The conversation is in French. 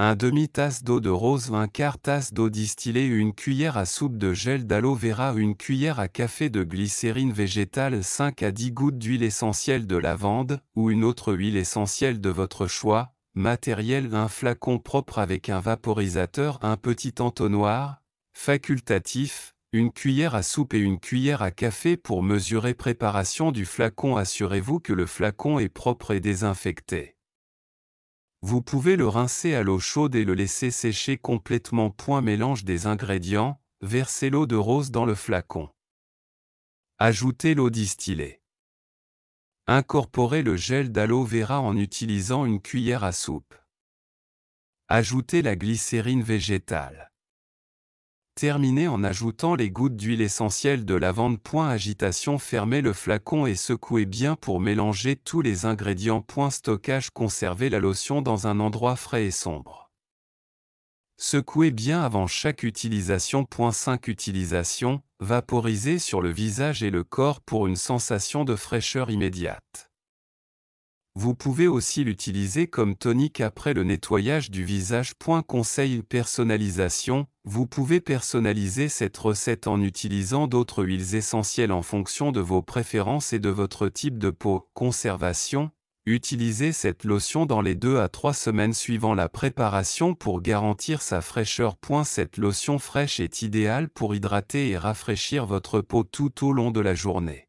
1 demi-tasse d'eau de rose, un quart tasse d'eau distillée, une cuillère à soupe de gel d'aloe vera, une cuillère à café de glycérine végétale, 5 à 10 gouttes d'huile essentielle de lavande ou une autre huile essentielle de votre choix, matériel un flacon propre avec un vaporisateur, un petit entonnoir, facultatif, une cuillère à soupe et une cuillère à café pour mesurer préparation du flacon. Assurez-vous que le flacon est propre et désinfecté. Vous pouvez le rincer à l'eau chaude et le laisser sécher complètement. Point mélange des ingrédients, versez l'eau de rose dans le flacon. Ajoutez l'eau distillée. Incorporez le gel d'aloe vera en utilisant une cuillère à soupe. Ajoutez la glycérine végétale. Terminez en ajoutant les gouttes d'huile essentielle de lavande. Point agitation Fermez le flacon et secouez bien pour mélanger tous les ingrédients. Point stockage Conservez la lotion dans un endroit frais et sombre. Secouez bien avant chaque utilisation. Utilisation Vaporisez sur le visage et le corps pour une sensation de fraîcheur immédiate. Vous pouvez aussi l'utiliser comme tonique après le nettoyage du visage. Conseil personnalisation Vous pouvez personnaliser cette recette en utilisant d'autres huiles essentielles en fonction de vos préférences et de votre type de peau. Conservation Utilisez cette lotion dans les 2 à 3 semaines suivant la préparation pour garantir sa fraîcheur. Cette lotion fraîche est idéale pour hydrater et rafraîchir votre peau tout au long de la journée.